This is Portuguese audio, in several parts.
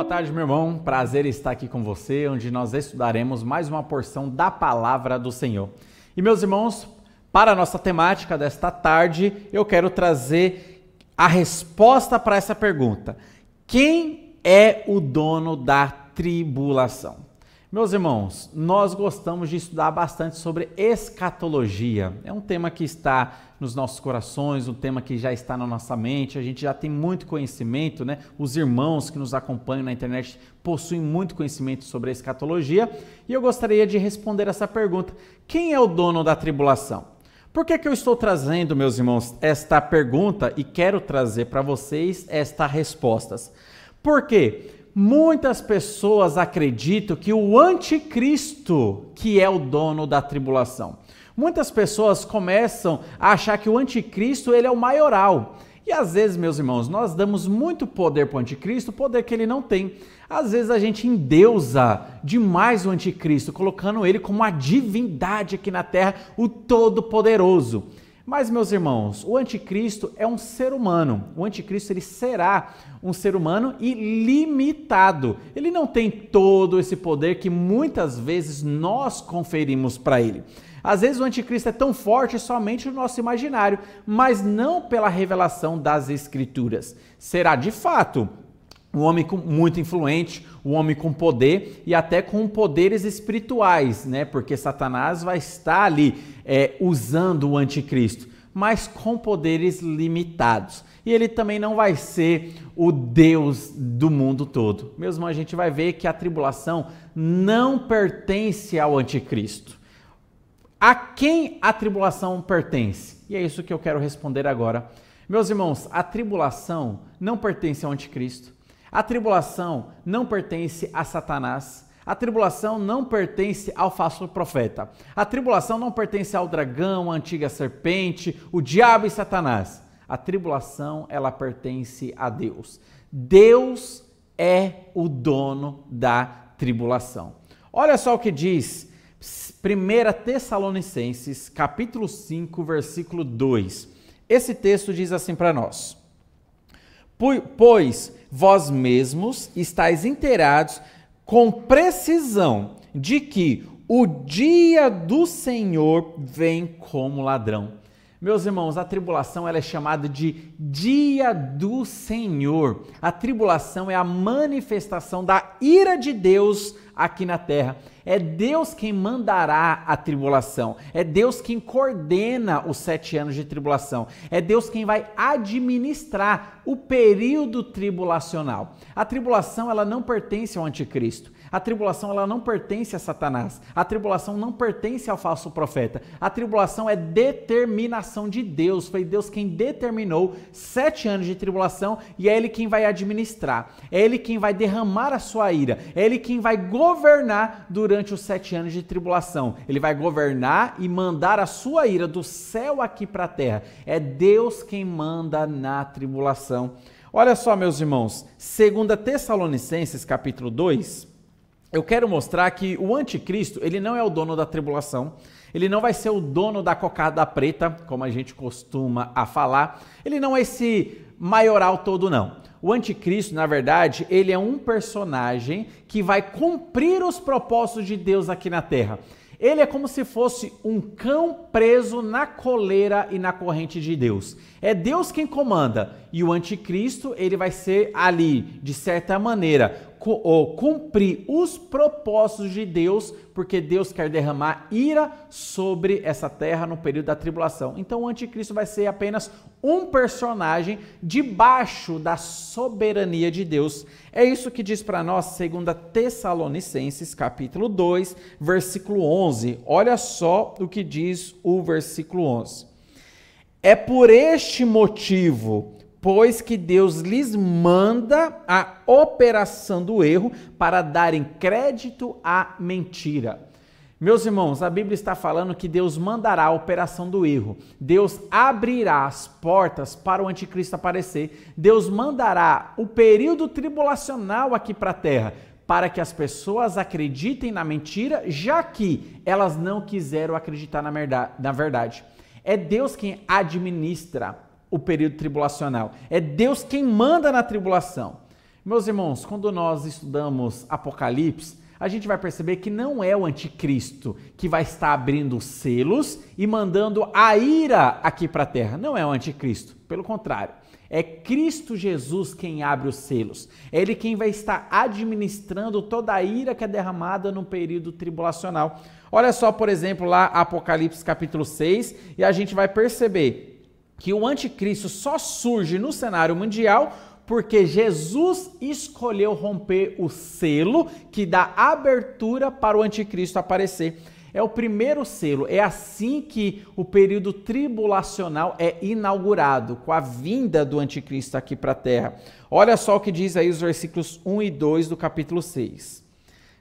Boa tarde, meu irmão. Prazer estar aqui com você, onde nós estudaremos mais uma porção da palavra do Senhor. E meus irmãos, para a nossa temática desta tarde, eu quero trazer a resposta para essa pergunta: quem é o dono da tribulação? Meus irmãos, nós gostamos de estudar bastante sobre escatologia. É um tema que está nos nossos corações, um tema que já está na nossa mente. A gente já tem muito conhecimento, né? Os irmãos que nos acompanham na internet possuem muito conhecimento sobre escatologia. E eu gostaria de responder essa pergunta: quem é o dono da tribulação? Por que, que eu estou trazendo, meus irmãos, esta pergunta e quero trazer para vocês estas respostas? Por quê? muitas pessoas acreditam que o anticristo que é o dono da tribulação. Muitas pessoas começam a achar que o anticristo ele é o maioral. E às vezes, meus irmãos, nós damos muito poder para o anticristo, poder que ele não tem. Às vezes a gente endeusa demais o anticristo, colocando ele como a divindade aqui na terra, o todo-poderoso. Mas, meus irmãos, o anticristo é um ser humano. O anticristo ele será um ser humano e limitado. Ele não tem todo esse poder que muitas vezes nós conferimos para ele. Às vezes o anticristo é tão forte somente no nosso imaginário, mas não pela revelação das escrituras. Será de fato um homem com, muito influente, um homem com poder e até com poderes espirituais, né? Porque Satanás vai estar ali é, usando o anticristo, mas com poderes limitados. E ele também não vai ser o Deus do mundo todo. Mesmo a gente vai ver que a tribulação não pertence ao anticristo. A quem a tribulação pertence? E é isso que eu quero responder agora. Meus irmãos, a tribulação não pertence ao anticristo a tribulação não pertence a Satanás. A tribulação não pertence ao falso profeta. A tribulação não pertence ao dragão, à antiga serpente, o diabo e Satanás. A tribulação, ela pertence a Deus. Deus é o dono da tribulação. Olha só o que diz 1 Tessalonicenses, capítulo 5, versículo 2. Esse texto diz assim para nós: Pois vós mesmos estáis inteirados com precisão de que o dia do Senhor vem como ladrão. Meus irmãos, a tribulação ela é chamada de dia do Senhor. A tribulação é a manifestação da ira de Deus aqui na terra. É Deus quem mandará a tribulação. É Deus quem coordena os sete anos de tribulação. É Deus quem vai administrar o período tribulacional. A tribulação ela não pertence ao anticristo. A tribulação ela não pertence a Satanás. A tribulação não pertence ao falso profeta. A tribulação é determinação de Deus. Foi Deus quem determinou sete anos de tribulação e é Ele quem vai administrar. É Ele quem vai derramar a sua ira. É Ele quem vai governar durante durante os sete anos de tribulação. Ele vai governar e mandar a sua ira do céu aqui para a terra. É Deus quem manda na tribulação. Olha só, meus irmãos, 2 Tessalonicenses, capítulo 2, eu quero mostrar que o anticristo, ele não é o dono da tribulação, ele não vai ser o dono da cocada preta, como a gente costuma a falar, ele não é esse maioral todo não. O anticristo, na verdade, ele é um personagem que vai cumprir os propósitos de Deus aqui na terra. Ele é como se fosse um cão preso na coleira e na corrente de Deus. É Deus quem comanda e o anticristo, ele vai ser ali, de certa maneira, ou cumprir os propósitos de Deus, porque Deus quer derramar ira sobre essa terra no período da tribulação. Então o anticristo vai ser apenas um personagem debaixo da soberania de Deus. É isso que diz para nós segunda Tessalonicenses, capítulo 2, versículo 11. Olha só o que diz o versículo 11. É por este motivo pois que Deus lhes manda a operação do erro para darem crédito à mentira. Meus irmãos, a Bíblia está falando que Deus mandará a operação do erro. Deus abrirá as portas para o anticristo aparecer. Deus mandará o período tribulacional aqui para a terra para que as pessoas acreditem na mentira, já que elas não quiseram acreditar na verdade. É Deus quem administra o período tribulacional. É Deus quem manda na tribulação. Meus irmãos, quando nós estudamos Apocalipse, a gente vai perceber que não é o anticristo que vai estar abrindo selos e mandando a ira aqui para a terra. Não é o anticristo, pelo contrário. É Cristo Jesus quem abre os selos. É ele quem vai estar administrando toda a ira que é derramada no período tribulacional. Olha só, por exemplo, lá Apocalipse capítulo 6, e a gente vai perceber que o anticristo só surge no cenário mundial porque Jesus escolheu romper o selo que dá abertura para o anticristo aparecer. É o primeiro selo, é assim que o período tribulacional é inaugurado, com a vinda do anticristo aqui para a terra. Olha só o que diz aí os versículos 1 e 2 do capítulo 6.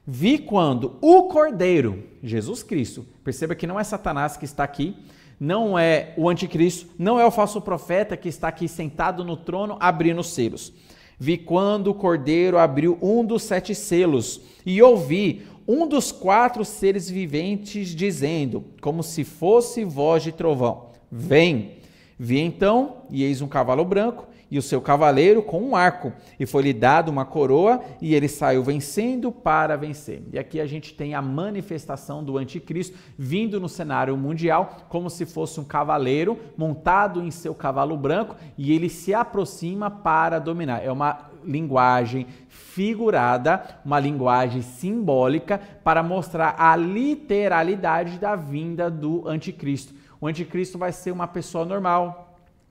Vi quando o Cordeiro, Jesus Cristo, perceba que não é Satanás que está aqui, não é o anticristo, não é o falso profeta que está aqui sentado no trono abrindo os selos. Vi quando o cordeiro abriu um dos sete selos e ouvi um dos quatro seres viventes dizendo, como se fosse voz de trovão: Vem! Vi então, e eis um cavalo branco, e o seu cavaleiro com um arco, e foi-lhe dado uma coroa, e ele saiu vencendo para vencer. E aqui a gente tem a manifestação do anticristo vindo no cenário mundial como se fosse um cavaleiro montado em seu cavalo branco, e ele se aproxima para dominar. É uma linguagem figurada, uma linguagem simbólica para mostrar a literalidade da vinda do anticristo. O anticristo vai ser uma pessoa normal,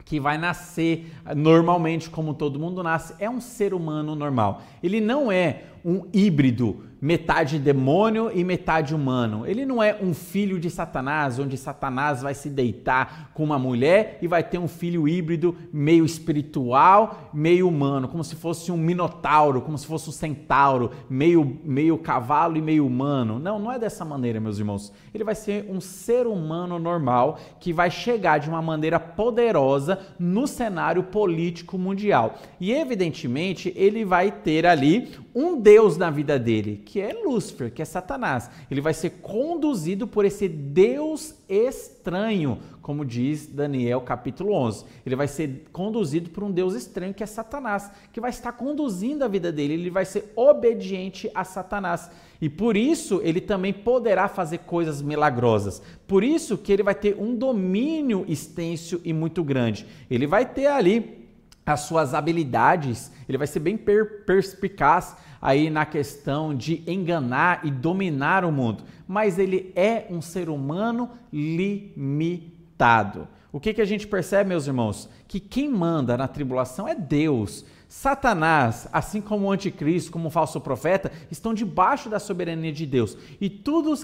que vai nascer ah, normalmente como todo mundo nasce, é um ser humano normal. Ele não é um híbrido metade demônio e metade humano. Ele não é um filho de Satanás, onde Satanás vai se deitar com uma mulher e vai ter um filho híbrido meio espiritual, meio humano, como se fosse um minotauro, como se fosse um centauro, meio, meio cavalo e meio humano. Não, não é dessa maneira, meus irmãos. Ele vai ser um ser humano normal que vai chegar de uma maneira poderosa no cenário político mundial. E evidentemente, ele vai ter ali um Deus na vida dele que é Lúcifer, que é Satanás. Ele vai ser conduzido por esse Deus estranho, como diz Daniel capítulo 11. Ele vai ser conduzido por um Deus estranho que é Satanás, que vai estar conduzindo a vida dele, ele vai ser obediente a Satanás. E por isso ele também poderá fazer coisas milagrosas. Por isso que ele vai ter um domínio extenso e muito grande. Ele vai ter ali as suas habilidades, ele vai ser bem per perspicaz aí na questão de enganar e dominar o mundo, mas ele é um ser humano limitado. O que, que a gente percebe, meus irmãos? Que quem manda na tribulação é Deus. Satanás, assim como o anticristo, como o falso profeta, estão debaixo da soberania de Deus. E tudo,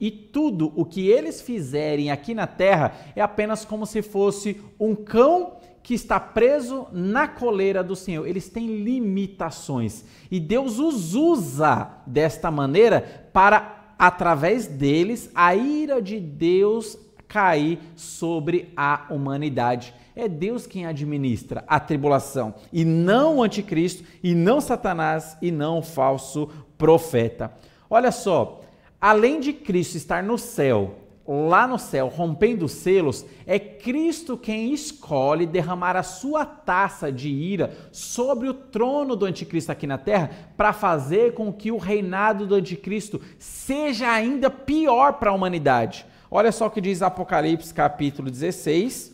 e tudo o que eles fizerem aqui na terra é apenas como se fosse um cão que está preso na coleira do Senhor. Eles têm limitações. E Deus os usa desta maneira para, através deles, a ira de Deus cair sobre a humanidade. É Deus quem administra a tribulação, e não o anticristo, e não Satanás, e não o falso profeta. Olha só, além de Cristo estar no céu lá no céu, rompendo selos, é Cristo quem escolhe derramar a sua taça de ira sobre o trono do anticristo aqui na terra, para fazer com que o reinado do anticristo seja ainda pior para a humanidade. Olha só o que diz Apocalipse capítulo 16,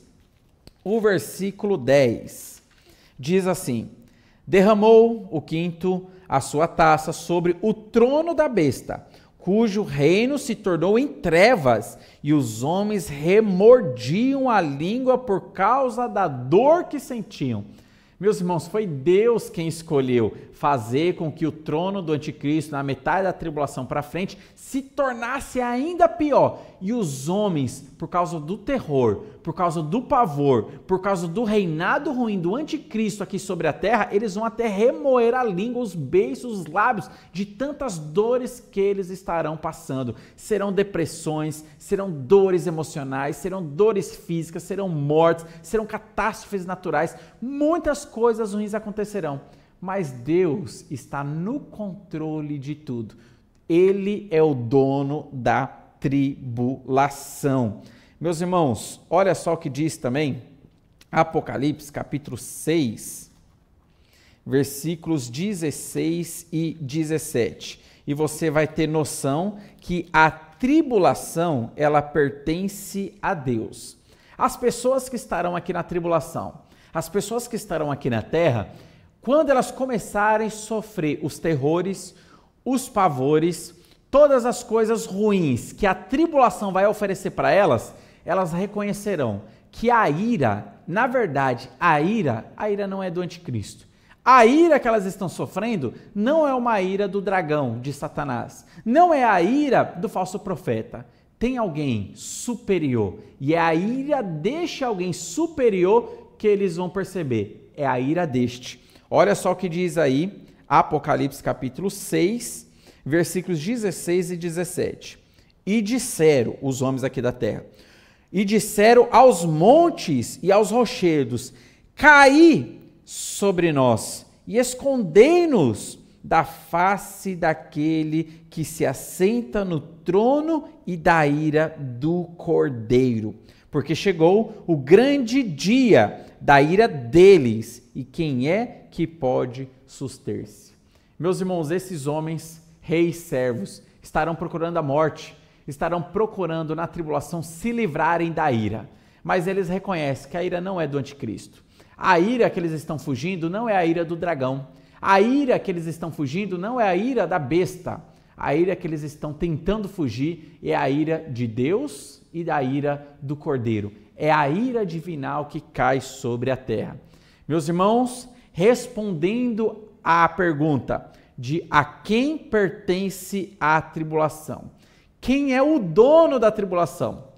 o versículo 10. Diz assim: Derramou o quinto a sua taça sobre o trono da besta cujo reino se tornou em trevas, e os homens remordiam a língua por causa da dor que sentiam. Meus irmãos, foi Deus quem escolheu fazer com que o trono do anticristo, na metade da tribulação para frente, se tornasse ainda pior. E os homens, por causa do terror, por causa do pavor, por causa do reinado ruim do anticristo aqui sobre a terra, eles vão até remoer a língua, os beiços, os lábios de tantas dores que eles estarão passando. Serão depressões, serão dores emocionais, serão dores físicas, serão mortes, serão catástrofes naturais, muitas coisas ruins acontecerão. Mas Deus está no controle de tudo. Ele é o dono da tribulação. Meus irmãos, olha só o que diz também Apocalipse, capítulo 6, versículos 16 e 17. E você vai ter noção que a tribulação, ela pertence a Deus. As pessoas que estarão aqui na tribulação, as pessoas que estarão aqui na terra, quando elas começarem a sofrer os terrores, os pavores, todas as coisas ruins que a tribulação vai oferecer para elas, elas reconhecerão que a ira, na verdade, a ira, a ira não é do anticristo. A ira que elas estão sofrendo não é uma ira do dragão, de Satanás. Não é a ira do falso profeta. Tem alguém superior. E é a ira deste alguém superior que eles vão perceber. É a ira deste. Olha só o que diz aí Apocalipse capítulo 6, versículos 16 e 17. E disseram os homens aqui da terra: e disseram aos montes e aos rochedos: Caí sobre nós e escondei-nos da face daquele que se assenta no trono e da ira do cordeiro. Porque chegou o grande dia da ira deles, e quem é que pode suster-se? Meus irmãos, esses homens, reis, servos, estarão procurando a morte, estarão procurando na tribulação se livrarem da ira. Mas eles reconhecem que a ira não é do anticristo. A ira que eles estão fugindo não é a ira do dragão. A ira que eles estão fugindo não é a ira da besta. A ira que eles estão tentando fugir é a ira de Deus e da ira do cordeiro. É a ira divinal que cai sobre a terra. Meus irmãos, respondendo à pergunta de a quem pertence a tribulação. Quem é o dono da tribulação?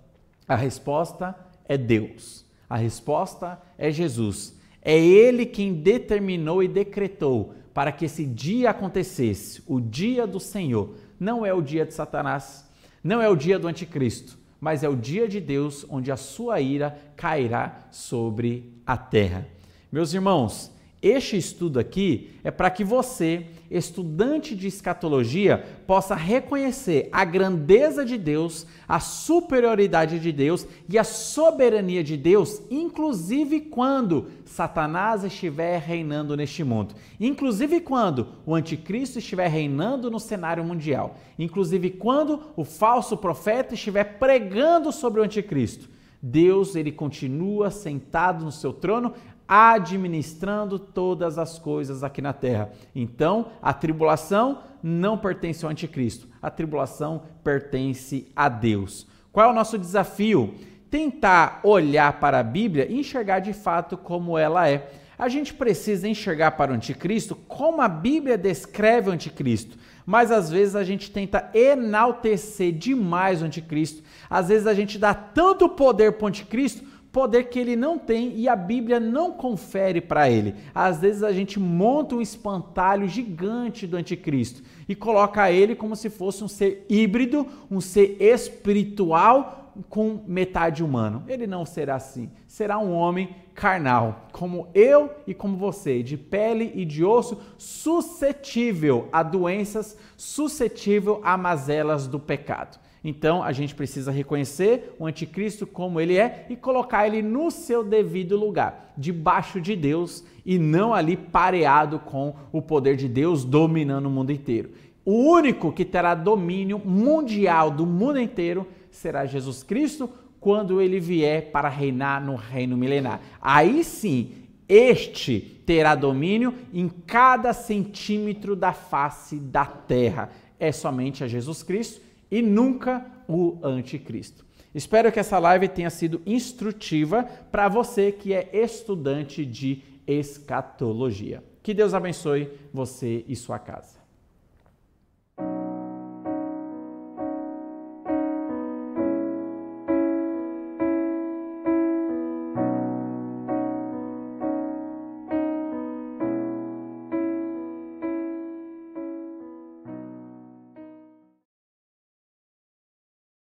A resposta é Deus. A resposta é Jesus. É Ele quem determinou e decretou para que esse dia acontecesse, o dia do Senhor. Não é o dia de Satanás, não é o dia do Anticristo, mas é o dia de Deus onde a sua ira cairá sobre a terra. Meus irmãos, este estudo aqui é para que você estudante de escatologia possa reconhecer a grandeza de Deus, a superioridade de Deus e a soberania de Deus, inclusive quando Satanás estiver reinando neste mundo, inclusive quando o anticristo estiver reinando no cenário mundial, inclusive quando o falso profeta estiver pregando sobre o anticristo. Deus, ele continua sentado no seu trono, administrando todas as coisas aqui na terra. Então, a tribulação não pertence ao anticristo, a tribulação pertence a Deus. Qual é o nosso desafio? Tentar olhar para a Bíblia e enxergar de fato como ela é. A gente precisa enxergar para o anticristo como a Bíblia descreve o anticristo, mas às vezes a gente tenta enaltecer demais o anticristo, às vezes a gente dá tanto poder para o anticristo poder que ele não tem e a Bíblia não confere para ele. Às vezes a gente monta um espantalho gigante do anticristo e coloca ele como se fosse um ser híbrido, um ser espiritual com metade humano. Ele não será assim. Será um homem carnal, como eu e como você, de pele e de osso, suscetível a doenças, suscetível a mazelas do pecado. Então a gente precisa reconhecer o anticristo como ele é e colocar ele no seu devido lugar, debaixo de Deus e não ali pareado com o poder de Deus dominando o mundo inteiro. O único que terá domínio mundial do mundo inteiro será Jesus Cristo quando ele vier para reinar no reino milenar. Aí sim, este terá domínio em cada centímetro da face da terra. É somente a Jesus Cristo e nunca o anticristo. Espero que essa live tenha sido instrutiva para você que é estudante de escatologia. Que Deus abençoe você e sua casa.